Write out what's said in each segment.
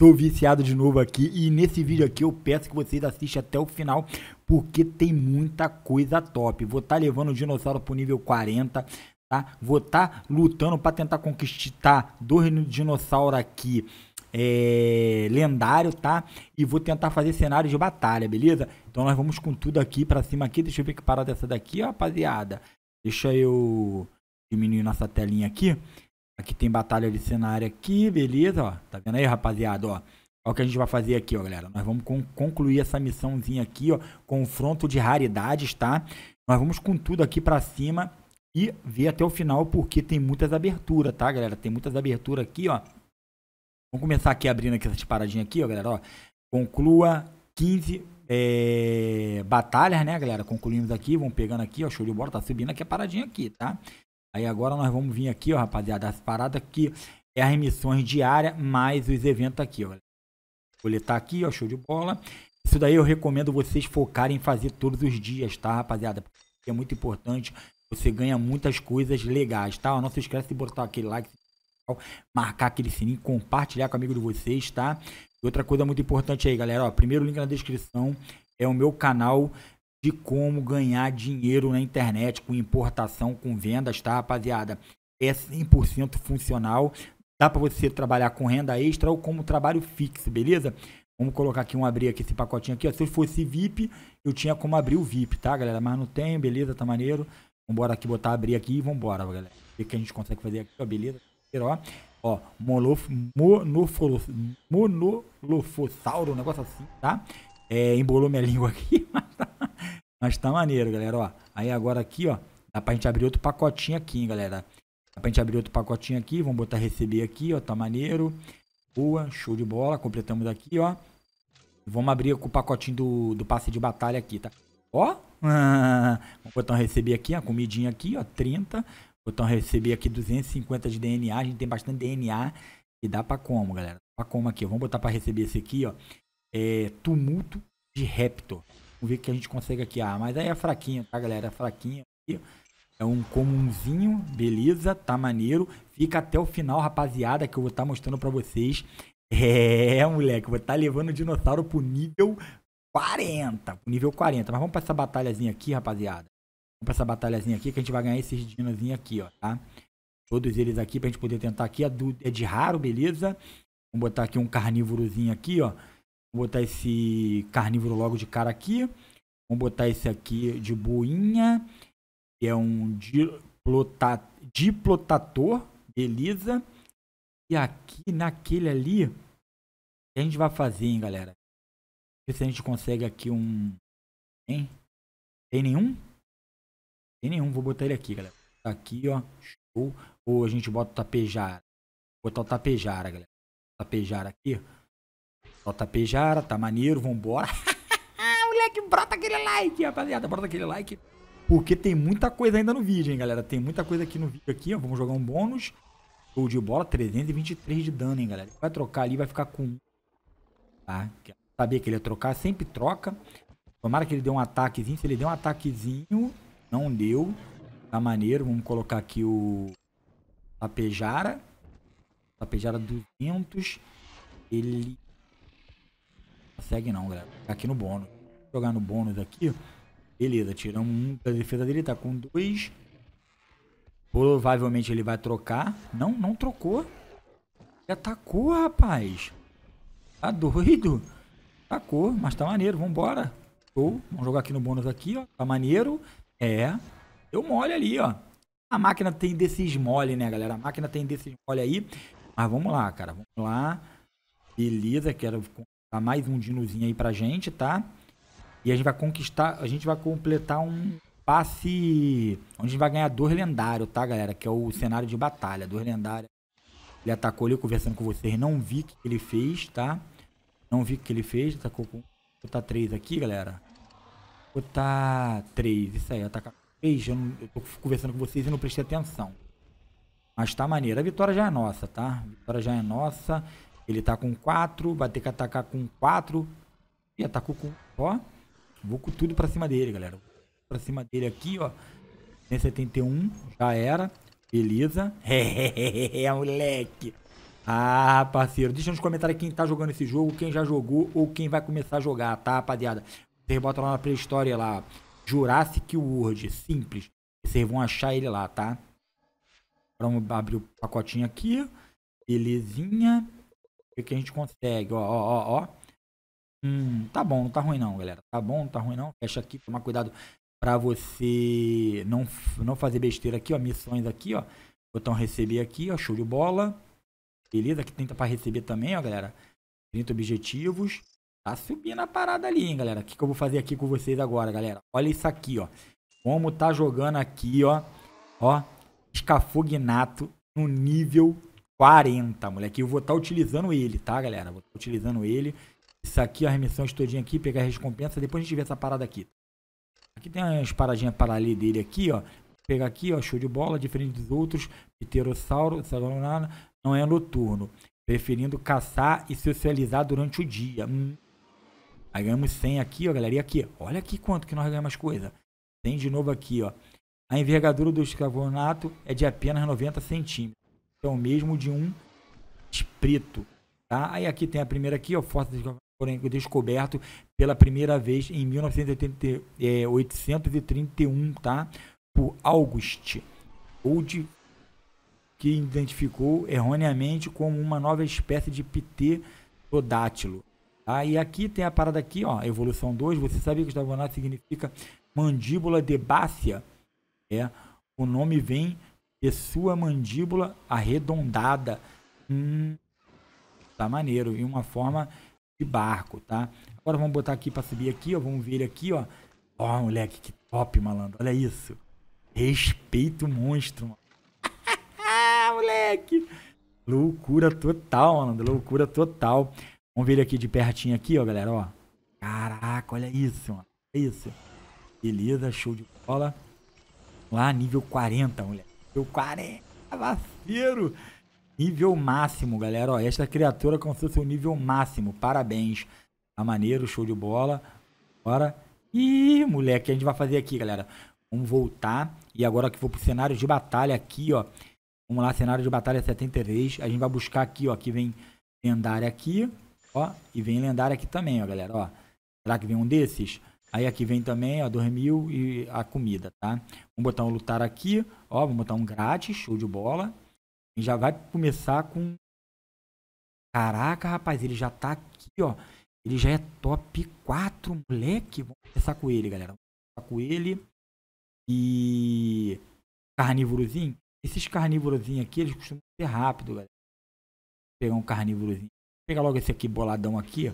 Tô viciado de novo aqui e nesse vídeo aqui eu peço que vocês assistam até o final porque tem muita coisa top. Vou estar tá levando o dinossauro pro nível 40, tá? Vou estar tá lutando para tentar conquistar dois dinossauros aqui é, lendário, tá? E vou tentar fazer cenário de batalha, beleza? Então nós vamos com tudo aqui para cima aqui. Deixa eu ver que parada é essa daqui, ó, rapaziada. Deixa eu diminuir nossa telinha aqui. Aqui tem batalha de cenário aqui, beleza, ó. Tá vendo aí, rapaziada, ó. Olha o que a gente vai fazer aqui, ó, galera. Nós vamos concluir essa missãozinha aqui, ó. Confronto de raridades, tá? Nós vamos com tudo aqui pra cima e ver até o final, porque tem muitas aberturas, tá, galera? Tem muitas aberturas aqui, ó. Vamos começar aqui abrindo aqui essas paradinhas aqui, ó, galera, ó. Conclua 15 é, eh, batalhas, né, galera? Concluímos aqui, vamos pegando aqui, ó, show de bola, tá subindo aqui a paradinha aqui, tá? Aí agora nós vamos vir aqui, ó, rapaziada, as paradas aqui é as emissões diárias mais os eventos aqui, ó. Coletar tá aqui, ó, show de bola. Isso daí eu recomendo vocês focarem em fazer todos os dias, tá, rapaziada? Porque é muito importante. Você ganha muitas coisas legais, tá? Não se esquece de botar aquele like, marcar aquele sininho, compartilhar com o amigo de vocês, tá? E outra coisa muito importante aí, galera, ó, primeiro link na descrição é o meu canal de como ganhar dinheiro na internet com importação, com vendas, tá, rapaziada? É 100% funcional. Dá para você trabalhar com renda extra ou como trabalho fixo, beleza? Vamos colocar aqui um abrir aqui esse pacotinho aqui, ó. Se eu fosse VIP, eu tinha como abrir o VIP, tá, galera? Mas não tem, beleza, tá maneiro. Vambora aqui botar abrir aqui e vambora, galera. Ver o que a gente consegue fazer aqui, ó, beleza? Ó, ó monof, monofossauro, um negócio assim, tá? É, embolou minha língua aqui, mas mas tá maneiro, galera, ó. Aí agora aqui, ó, dá pra gente abrir outro pacotinho aqui, hein, galera. Dá pra gente abrir outro pacotinho aqui, vamos botar receber aqui, ó, tá maneiro. Boa, show de bola, completamos aqui, ó. Vamos abrir com o pacotinho do, do passe de batalha aqui, tá? Ó, vamos botar um receber aqui, a comidinha aqui, ó, 30. Botar um receber aqui 250 de DNA, a gente tem bastante DNA. E dá pra como, galera? Dá pra como aqui, ó. Vamos botar pra receber esse aqui, ó. É, tumulto de Raptor. Vamos ver o que a gente consegue aqui. Ah, mas aí é fraquinho, tá, galera? É fraquinho. É um comunzinho, beleza, tá maneiro. Fica até o final, rapaziada, que eu vou estar tá mostrando pra vocês. É, moleque, eu vou estar tá levando o dinossauro pro nível 40. Pro nível 40. Mas vamos pra essa batalhazinha aqui, rapaziada. Vamos pra essa batalhazinha aqui, que a gente vai ganhar esses dinozinhos aqui, ó, tá? Todos eles aqui pra gente poder tentar aqui. É, do, é de raro, beleza? Vamos botar aqui um carnívorozinho aqui, ó. Vou botar esse carnívoro logo de cara aqui. vou botar esse aqui de boinha. Que é um diplota, diplotator. Beleza. E aqui naquele ali. O que a gente vai fazer, hein, galera? Ver se a gente consegue aqui um. Hein? Tem nenhum? Tem nenhum. Vou botar ele aqui, galera. Tá aqui, ó. Show. Ou a gente bota o tapejara. Vou botar o tapejara, galera. Tapejara aqui tapejara, tá, tá maneiro, vambora. Moleque, brota aquele like, rapaziada, brota aquele like. Porque tem muita coisa ainda no vídeo, hein, galera. Tem muita coisa aqui no vídeo aqui, ó. Vamos jogar um bônus. Show de bola, 323 de dano, hein, galera. Vai trocar ali, vai ficar com... Tá? Sabia que ele ia trocar, sempre troca. Tomara que ele dê um ataquezinho. Se ele der um ataquezinho, não deu. Tá maneiro, vamos colocar aqui o... Tapejara. Tapejara 200. Ele Segue não, galera. Tá aqui no bônus. jogar no bônus aqui. Beleza, tiramos um da defesa dele, tá com dois. Provavelmente ele vai trocar. Não, não trocou. Ele atacou, rapaz. Tá doido? Atacou, mas tá maneiro, vambora. Show. Vamos jogar aqui no bônus aqui, ó. Tá maneiro. É. Deu mole ali, ó. A máquina tem desses mole, né, galera? A máquina tem desses mole aí. Mas vamos lá, cara. Vamos lá. Beleza, quero Tá mais um dinozinho aí pra gente, tá? E a gente vai conquistar, a gente vai completar um passe onde a gente vai ganhar dor lendário, tá, galera? Que é o cenário de batalha, dois lendários. Ele atacou ali conversando com vocês, não vi o que ele fez, tá? Não vi o que ele fez, atacou com... Vou botar três aqui, galera. Vou botar três, isso aí, atacar três, Eu, não... eu tô conversando com vocês e não prestei atenção. Mas tá maneiro. A vitória já é nossa, tá? A vitória já é nossa. Ele tá com 4, vai ter que atacar com 4. E atacou com... Ó, vou com tudo pra cima dele, galera. Pra cima dele aqui, ó. 171, já era. Beleza. É, moleque. Ah, parceiro, deixa nos comentários quem tá jogando esse jogo, quem já jogou ou quem vai começar a jogar, tá, rapaziada? Vocês botam lá na pré-história lá, Jurassic World, simples. Vocês vão achar ele lá, tá? Vamos abrir o pacotinho aqui. Belezinha. O que a gente consegue? Ó, ó, ó, Hum, tá bom, não tá ruim não, galera. Tá bom, não tá ruim não. Fecha aqui, tomar cuidado para você não, não fazer besteira aqui, ó. Missões aqui, ó. Botão receber aqui, ó. Show de bola. Beleza, aqui tenta para receber também, ó, galera. 30 objetivos. Tá subindo a parada ali, hein, galera. O que, que eu vou fazer aqui com vocês agora, galera? Olha isso aqui, ó. Como tá jogando aqui, ó. Ó. Escafognato no nível 40, moleque. Eu vou estar tá utilizando ele, tá, galera? Vou estar tá utilizando ele. Isso aqui, a remissão todinha aqui, pegar a recompensa. Depois a gente vê essa parada aqui. Aqui tem umas paradinhas para ali dele aqui, ó. Pegar aqui, ó, show de bola, diferente dos outros. Pterossauro, não é noturno. Preferindo caçar e socializar durante o dia. Hum. Aí ganhamos 100 aqui, ó, galera. E aqui, olha aqui quanto que nós ganhamos coisa. Tem de novo aqui, ó. A envergadura do escavonato é de apenas 90 centímetros é o então, mesmo de um preto. Tá? Aí aqui tem a primeira aqui, ó, fósseis foram descobertos pela primeira vez em 1831, eh, tá? Por August Gould, que identificou erroneamente como uma nova espécie de pterodátilo. Aí tá? E aqui tem a parada aqui, ó, evolução 2, você sabia que o estabonado significa mandíbula debácea? É, o nome vem e sua mandíbula arredondada. Hum, tá maneiro. E uma forma de barco, tá? Agora vamos botar aqui para subir aqui, ó. Vamos ver ele aqui, ó. Ó, oh, moleque, que top, malandro. Olha isso. Respeito o monstro, moleque. Loucura total, malandro. Loucura total. Vamos ver ele aqui de pertinho aqui, ó, galera, ó. Caraca, olha isso, mano. Olha isso. Beleza, show de bola. Lá, nível 40, moleque. O 40 é vaciro. Nível máximo, galera. Ó, esta criatura alcançou seu nível máximo. Parabéns. Tá maneiro, show de bola. Bora. Ih, moleque, a gente vai fazer aqui, galera. Vamos voltar. E agora que vou pro cenário de batalha aqui, ó. Vamos lá, cenário de batalha 73. A gente vai buscar aqui, ó. Que vem lendária aqui, ó. E vem lendária aqui também, ó, galera, ó. Será que vem um desses? Aí aqui vem também, ó, dormiu e a comida, tá? Vamos botar um lutar aqui, ó, vamos botar um grátis, show de bola. E já vai começar com... Caraca, rapaz, ele já tá aqui, ó. Ele já é top 4, moleque. Vamos começar com ele, galera. Vamos começar com ele. E... Carnívorozinho. Esses carnívorozinhos aqui, eles costumam ser rápido, galera. Vou pegar um carnívorozinho. Vou pegar logo esse aqui, boladão aqui, ó.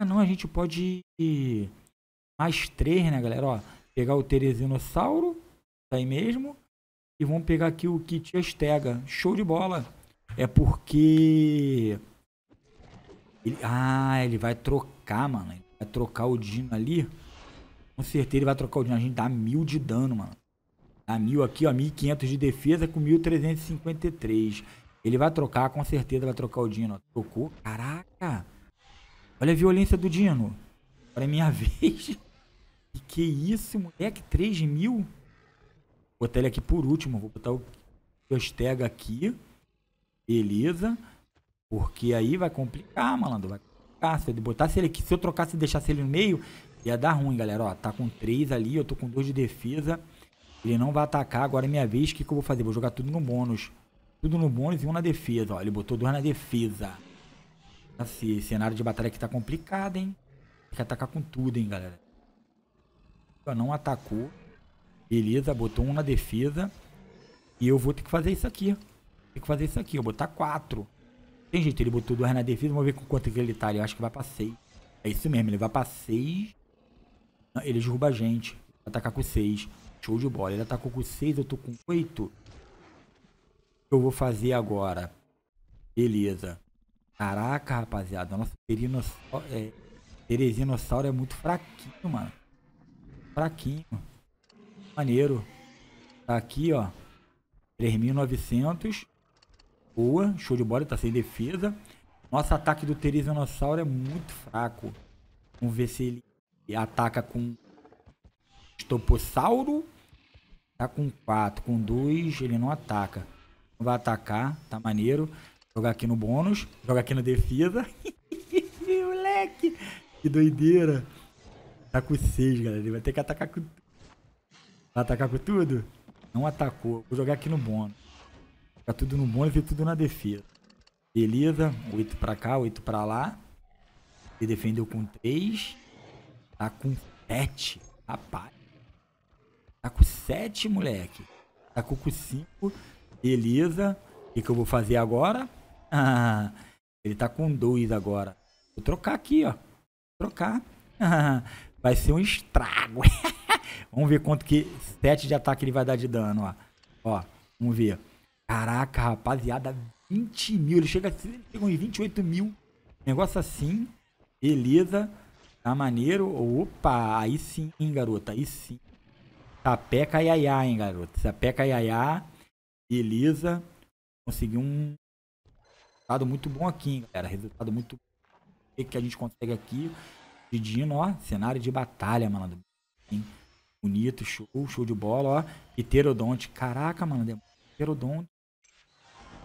Ah, não, a gente pode mais três, né, galera? Ó, pegar o Teresinossauro, tá aí mesmo. E vamos pegar aqui o Kit Estega. Show de bola. É porque... Ele... Ah, ele vai trocar, mano. Ele vai trocar o Dino ali. Com certeza ele vai trocar o Dino. A gente dá mil de dano, mano. Dá mil aqui, ó. 1500 de defesa com 1353. Ele vai trocar, com certeza vai trocar o Dino. Trocou. Caraca. Olha a violência do Dino. Agora é minha vez. E que isso, moleque? 3 mil? Vou botar ele aqui por último. Vou botar o hashtag aqui. Beleza. Porque aí vai complicar, malandro. Vai complicar. Se eu botasse ele aqui, se eu trocasse e deixasse ele no meio, ia dar ruim, galera. Ó, tá com 3 ali. Eu tô com 2 de defesa. Ele não vai atacar. Agora é minha vez. O que, que eu vou fazer? Vou jogar tudo no bônus. Tudo no bônus e um na defesa. Ó, ele botou dois na defesa. Esse cenário de batalha aqui tá complicado, hein? Tem que atacar com tudo, hein, galera. Não atacou. Beleza, botou um na defesa. E eu vou ter que fazer isso aqui. Tem que fazer isso aqui, eu vou botar quatro. Tem jeito, ele botou dois na defesa, vamos ver com quanto que ele tá ali. Eu acho que vai pra seis. É isso mesmo, ele vai pra seis. Ele derruba a gente. Vou atacar com seis. Show de bola. Ele atacou com seis. eu tô com oito. O que eu vou fazer agora? Beleza. Caraca, rapaziada. Nossa, perino é, Teresinossauro é muito fraquinho, mano. Fraquinho. Maneiro. Tá aqui, ó. 3.900. Boa. Show de bola. Tá sem defesa. Nosso ataque do Teresinossauro é muito fraco. Vamos ver se ele ataca com Estopossauro. Tá com 4. Com 2, ele não ataca. Não vai atacar. Tá maneiro. Jogar aqui no bônus. Jogar aqui na defesa. Moleque. Que doideira. Tá com 6, galera. Ele vai ter que atacar com... Vai atacar com tudo? Não atacou. Vou jogar aqui no bônus. Tá tudo no bônus e tudo na defesa. Beleza. 8 pra cá, 8 pra lá. Ele defendeu com 3. Tá com 7. Rapaz. Tá com 7, moleque. Tá com 5. Beleza. O que, que eu vou fazer agora? ele tá com 2 agora. Vou trocar aqui, ó trocar, vai ser um estrago. vamos ver quanto que 7 de ataque ele vai dar de dano, ó. Ó, vamos ver. Caraca, rapaziada, 20 mil. Ele chega, ele chega uns 28 mil. Negócio assim. Beleza. Tá maneiro. Opa, aí sim, hein, garota. Aí sim. Sapeca iaiá, hein, garota. Sapeca iaiá. Beleza. Consegui um resultado muito bom aqui, hein, galera. Resultado muito que, que a gente consegue aqui. De ó, cenário de batalha, malandro. Bonito, show, show de bola, ó. Pterodonte. Caraca, mano, é pterodonte.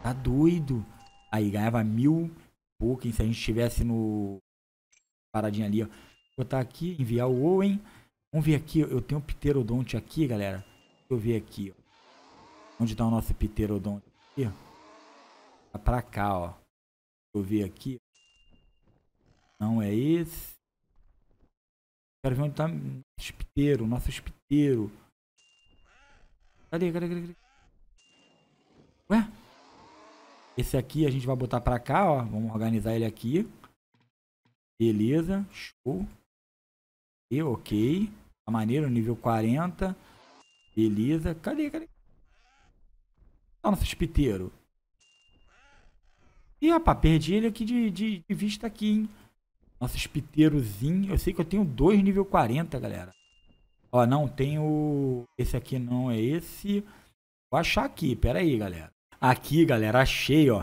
Tá doido. Aí ganhava mil pouquinho se a gente estivesse no. Paradinha ali, ó. Vou botar aqui, enviar o Owen. Vamos ver aqui, eu tenho o pterodonte aqui, galera. Deixa eu ver aqui, ó. Onde tá o nosso pterodonte aqui? Tá pra cá, ó. Deixa eu ver aqui. Não é esse. Quero ver onde tá nosso espiteiro, nosso espiteiro. Cadê, cadê, cadê, cadê? Ué? Esse aqui a gente vai botar pra cá, ó. Vamos organizar ele aqui. Beleza, show. E ok. Tá maneiro, nível 40. Beleza. Cadê, cadê? Tá nosso espiteiro. Ih, rapaz, perdi ele aqui de, de, de vista aqui, hein nossos espiteirozinho. Eu sei que eu tenho dois nível 40, galera. Ó, não, tenho... Esse aqui não é esse. Vou achar aqui, pera aí, galera. Aqui, galera, achei, ó.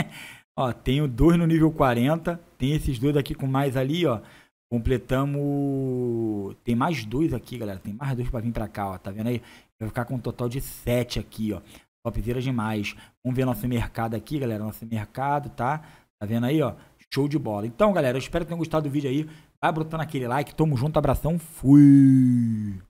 ó, tenho dois no nível 40. Tem esses dois aqui com mais ali, ó. Completamos... Tem mais dois aqui, galera. Tem mais dois pra vir pra cá, ó. Tá vendo aí? Vai ficar com um total de sete aqui, ó. Topzera demais. Vamos ver nosso mercado aqui, galera. Nosso mercado, tá? Tá vendo aí, ó? Show de bola. Então, galera, eu espero que tenham gostado do vídeo aí. Vai botando aquele like. Tamo junto, abração. Fui.